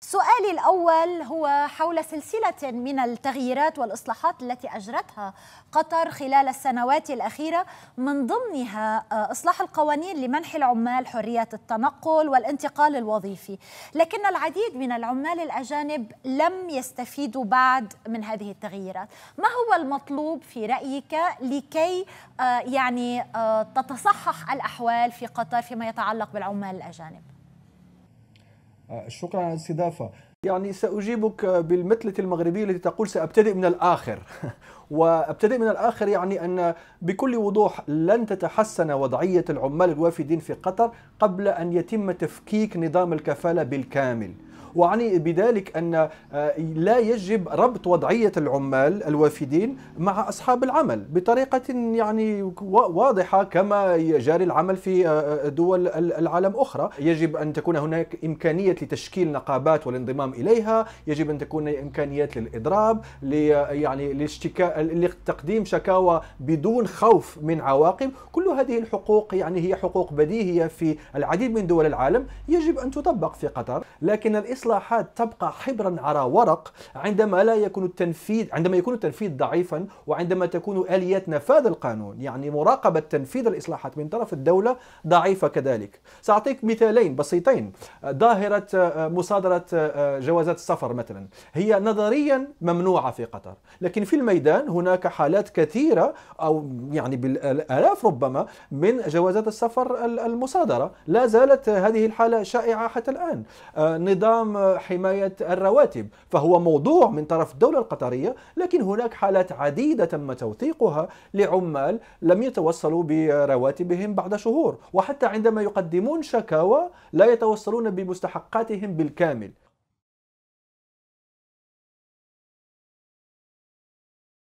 سؤالي الأول هو حول سلسلة من التغييرات والإصلاحات التي أجرتها قطر خلال السنوات الأخيرة من ضمنها آه، إصلاح القوانين لمنح العمال حرية التنقل والانتقال الوظيفي لكن العديد من العمال الأجانب لم يستفيدوا بعد من هذه التغييرات ما هو المطلوب في رأيك لكي آه، يعني آه، تتصحح الأحوال في قطر فيما يتعلق بالعمال الأجانب؟ شكرا على الاستضافة يعني سأجيبك بالمثلة المغربية التي تقول سأبتدئ من الآخر وابتدئ من الآخر يعني أن بكل وضوح لن تتحسن وضعية العمال الوافدين في قطر قبل أن يتم تفكيك نظام الكفالة بالكامل واعني بذلك ان آه، لا يجب ربط وضعيه العمال الوافدين مع اصحاب العمل بطريقه يعني واضحه كما جاري العمل في آه، آه، دول العالم اخرى يجب ان تكون هناك امكانيه لتشكيل نقابات والانضمام اليها يجب ان تكون امكانيات للاضراب يعني للاشتكاء لتقديم شكاوى بدون خوف من عواقب كل هذه الحقوق يعني هي حقوق بديهيه في العديد من دول العالم يجب ان تطبق في قطر لكن الإصلاح الإصلاحات تبقى حبرا على ورق عندما لا يكون التنفيذ عندما يكون التنفيذ ضعيفا وعندما تكون آليات نفاذ القانون يعني مراقبة تنفيذ الإصلاحات من طرف الدولة ضعيفة كذلك سأعطيك مثالين بسيطين ظاهرة آه، مصادرة آه، جوازات السفر مثلا هي نظريا ممنوعة في قطر لكن في الميدان هناك حالات كثيرة أو يعني بالآلاف ربما من جوازات السفر المصادرة لا زالت هذه الحالة شائعة حتى الآن آه، نظام حماية الرواتب فهو موضوع من طرف الدولة القطرية لكن هناك حالات عديدة تم توثيقها لعمال لم يتوصلوا برواتبهم بعد شهور وحتى عندما يقدمون شكاوى لا يتوصلون بمستحقاتهم بالكامل